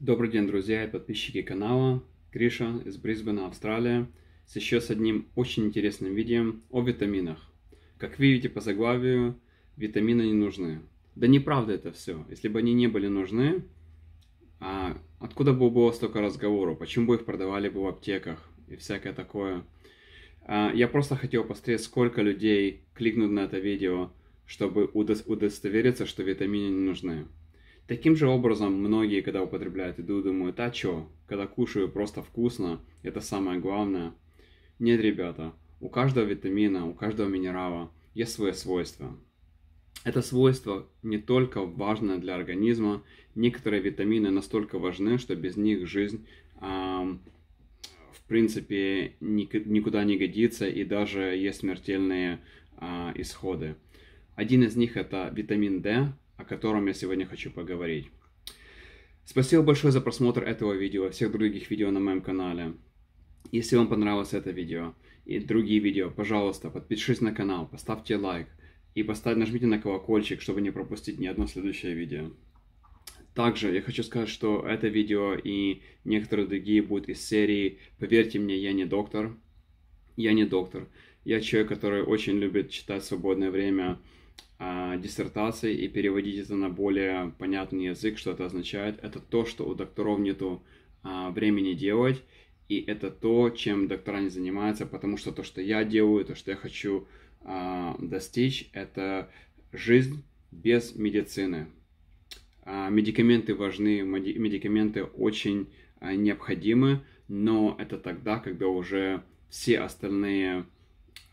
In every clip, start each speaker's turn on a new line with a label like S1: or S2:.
S1: Добрый день, друзья и подписчики канала. Криша из Брисбена, Австралия, с еще с одним очень интересным видео о витаминах. Как видите по заглавию, витамины не нужны. Да неправда это все. Если бы они не были нужны, а откуда бы было столько разговоров? Почему бы их продавали бы в аптеках и всякое такое? А я просто хотел посмотреть, сколько людей кликнут на это видео, чтобы удостовериться, что витамины не нужны. Таким же образом, многие, когда употребляют еду, думают, а чё, когда кушаю просто вкусно, это самое главное. Нет, ребята, у каждого витамина, у каждого минерала есть свои свойства. Это свойство не только важно для организма, некоторые витамины настолько важны, что без них жизнь, э, в принципе, никуда не годится и даже есть смертельные э, исходы. Один из них это витамин D, котором я сегодня хочу поговорить. Спасибо большое за просмотр этого видео, всех других видео на моем канале. Если вам понравилось это видео и другие видео, пожалуйста, подпишитесь на канал, поставьте лайк и поставь, нажмите на колокольчик, чтобы не пропустить ни одно следующее видео. Также я хочу сказать, что это видео и некоторые другие будут из серии «Поверьте мне, я не доктор». Я не доктор. Я человек, который очень любит читать в свободное время а, диссертации и переводить это на более понятный язык, что это означает. Это то, что у докторов нету а, времени делать, и это то, чем доктора не занимаются, потому что то, что я делаю, то, что я хочу а, достичь, это жизнь без медицины. Медикаменты важны, медикаменты очень необходимы, но это тогда, когда уже все остальные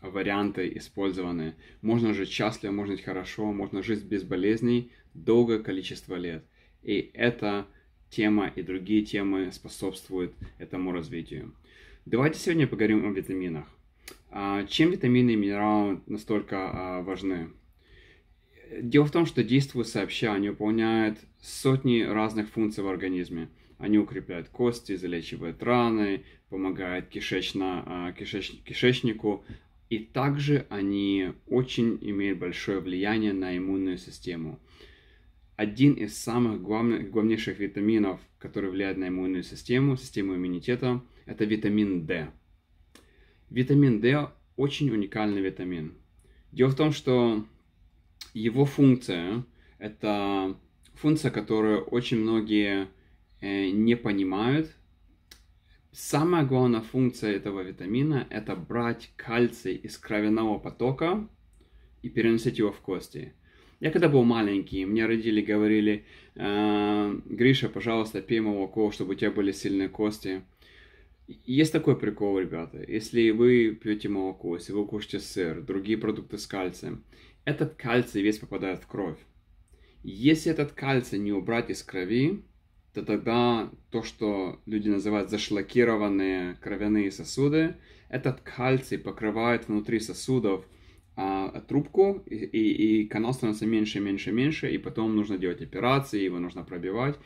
S1: варианты использованы. Можно жить счастливо, можно жить хорошо, можно жить без болезней долгое количество лет. И эта тема и другие темы способствуют этому развитию. Давайте сегодня поговорим о витаминах. А, чем витамины и минералы настолько а, важны? Дело в том, что действуют сообща, они выполняют сотни разных функций в организме. Они укрепляют кости, залечивают раны, помогают кишечно, а, кишеч, кишечнику и также они очень имеют большое влияние на иммунную систему. Один из самых главных, главнейших витаминов, который влияет на иммунную систему, систему иммунитета, это витамин D. Витамин D очень уникальный витамин. Дело в том, что его функция – это функция, которую очень многие э, не понимают – Самая главная функция этого витамина – это брать кальций из кровяного потока и переносить его в кости. Я когда был маленький, мне родители говорили, э, Гриша, пожалуйста, пей молоко, чтобы у тебя были сильные кости. Есть такой прикол, ребята. Если вы пьете молоко, если вы кушаете сыр, другие продукты с кальцием, этот кальций весь попадает в кровь. Если этот кальций не убрать из крови, то тогда то, что люди называют зашлакированные кровяные сосуды, этот кальций покрывает внутри сосудов а, трубку, и, и, и канал становится меньше, меньше, меньше, и потом нужно делать операции, его нужно пробивать.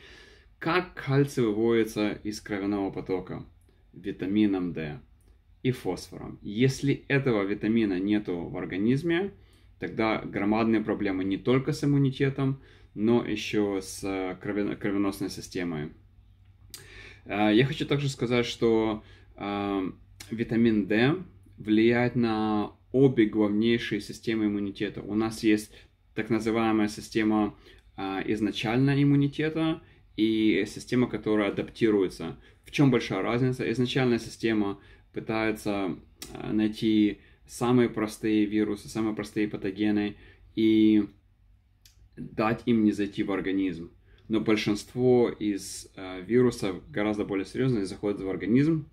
S1: Как кальций выводится из кровяного потока? Витамином D и фосфором. Если этого витамина нету в организме, тогда громадные проблемы не только с иммунитетом, но еще с э, кровеносной системой. Э, я хочу также сказать, что э, витамин D влияет на обе главнейшие системы иммунитета. У нас есть так называемая система изначального иммунитета и система, которая адаптируется. В чем большая разница? Изначальная система пытается найти самые простые вирусы, самые простые патогены и дать им не зайти в организм. Но большинство из э, вирусов гораздо более серьезные заходят в организм,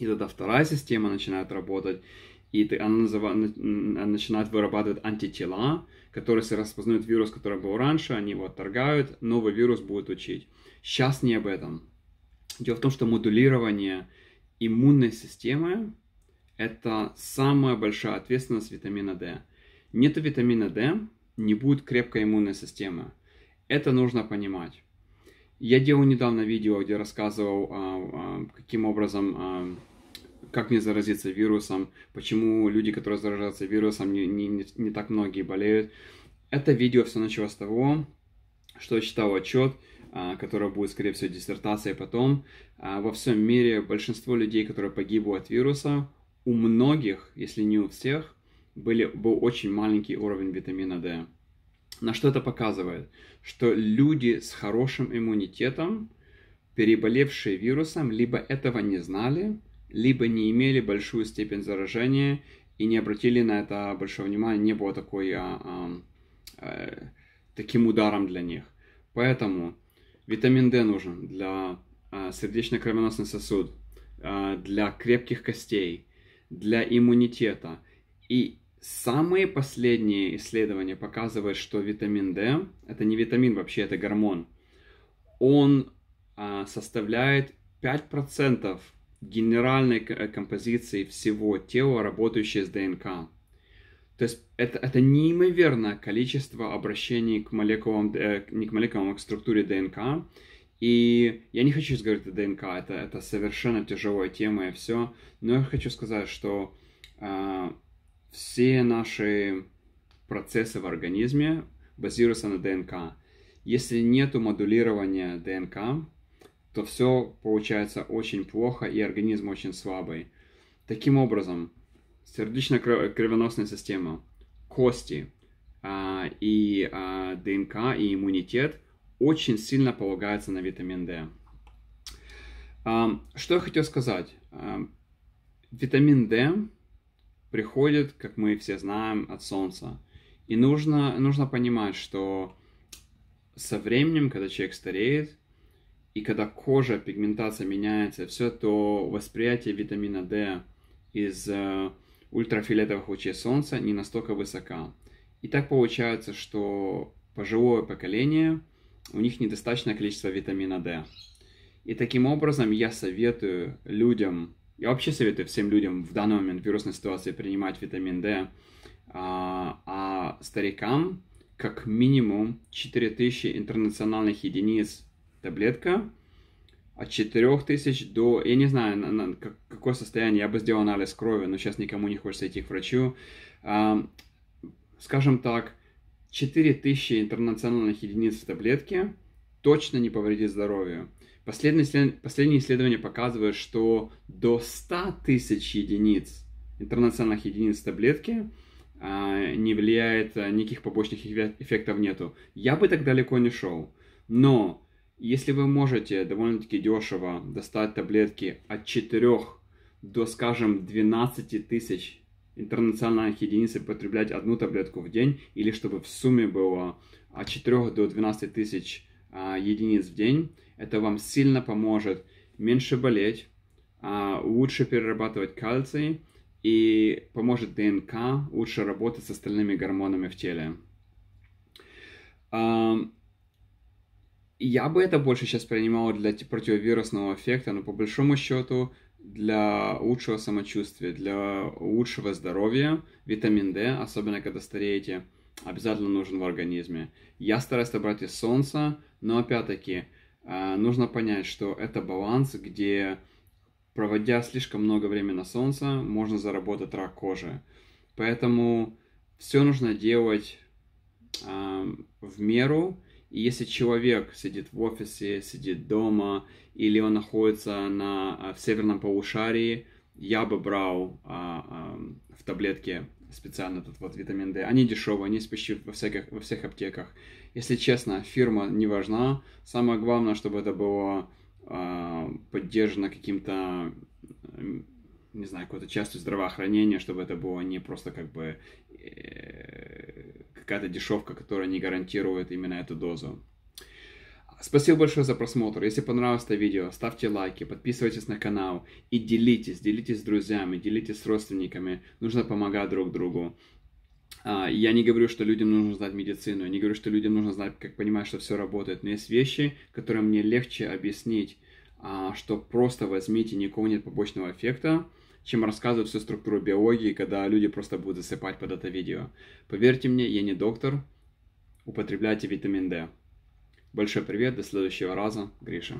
S1: и тогда вторая система начинает работать, и она, называ, начинает вырабатывать антитела, которые если распознают вирус, который был раньше, они его отторгают, новый вирус будет учить. Сейчас не об этом. Дело в том, что модулирование иммунной системы это самая большая ответственность витамина D. Нет витамина D, не будет крепкой иммунной системы. Это нужно понимать. Я делал недавно видео, где рассказывал, а, а, каким образом, а, как не заразиться вирусом, почему люди, которые заражаются вирусом, не, не, не так многие болеют. Это видео все началось с того, что я читал отчет, который будет, скорее всего, диссертацией потом. Во всем мире большинство людей, которые погибло от вируса, у многих, если не у всех, были, был очень маленький уровень витамина D. На что это показывает? Что люди с хорошим иммунитетом, переболевшие вирусом, либо этого не знали, либо не имели большую степень заражения и не обратили на это большое внимание, не было такой, а, а, а, таким ударом для них. Поэтому витамин D нужен для а, сердечно-кровеносных сосуд, а, для крепких костей – для иммунитета. И самые последние исследования показывают, что витамин D, это не витамин вообще, это гормон, он а, составляет 5% генеральной э, композиции всего тела, работающей с ДНК. То есть это, это неимоверное количество обращений к молекулам, э, не к молекулам, а к структуре ДНК. И я не хочу говорить о ДНК, это, это совершенно тяжелая тема и все, но я хочу сказать, что э, все наши процессы в организме базируются на ДНК. Если нет модулирования ДНК, то все получается очень плохо и организм очень слабый. Таким образом, сердечно-кровеносная система, кости э, и э, ДНК и иммунитет – очень сильно полагается на витамин D. Что я хотел сказать. Витамин D приходит, как мы все знаем, от солнца. И нужно, нужно понимать, что со временем, когда человек стареет, и когда кожа, пигментация меняется, все то восприятие витамина D из э, ультрафиолетовых лучей солнца не настолько высока. И так получается, что пожилое поколение – у них недостаточное количество витамина D. И таким образом я советую людям, я вообще советую всем людям в данный момент вирусной ситуации принимать витамин D, а, а старикам как минимум 4000 интернациональных единиц таблетка, от 4000 до, я не знаю, на, на, как, какое состояние, я бы сделал анализ крови, но сейчас никому не хочется идти к врачу. А, скажем так, 4000 интернациональных единиц в таблетке точно не повредит здоровью. Последние, исследования показывают, что до 100 тысяч единиц интернациональных единиц в таблетке а, не влияет, а, никаких побочных эффектов нету. Я бы так далеко не шел. Но если вы можете довольно-таки дешево достать таблетки от 4 до, скажем, 12 тысяч интернациональных единиц потреблять одну таблетку в день, или чтобы в сумме было от 4 до 12 тысяч а, единиц в день. Это вам сильно поможет меньше болеть, а, лучше перерабатывать кальций и поможет ДНК лучше работать с остальными гормонами в теле. А, я бы это больше сейчас принимал для противовирусного эффекта, но по большому счету для лучшего самочувствия, для лучшего здоровья, витамин D, особенно когда стареете, обязательно нужен в организме. Я стараюсь добрать из солнца, но опять-таки э, нужно понять, что это баланс, где проводя слишком много времени на солнце, можно заработать рак кожи. Поэтому все нужно делать э, в меру, и если человек сидит в офисе, сидит дома, или он находится на, а, в северном полушарии, я бы брал а, а, в таблетке специально тут вот витамин D. Они дешевые, они почти во, всяких, во всех аптеках. Если честно, фирма не важна. Самое главное, чтобы это было а, поддержано каким-то не знаю, какой-то частью здравоохранения, чтобы это было не просто как бы э, какая-то дешевка, которая не гарантирует именно эту дозу. Спасибо большое за просмотр. Если понравилось это видео, ставьте лайки, подписывайтесь на канал и делитесь, делитесь с друзьями, делитесь с родственниками. Нужно помогать друг другу. А, я не говорю, что людям нужно знать медицину, я не говорю, что людям нужно знать, как понимать, что все работает, но есть вещи, которые мне легче объяснить, а, что просто возьмите, никого нет побочного эффекта, чем рассказывать всю структуру биологии, когда люди просто будут засыпать под это видео. Поверьте мне, я не доктор, употребляйте витамин D. Большой привет, до следующего раза, Гриша.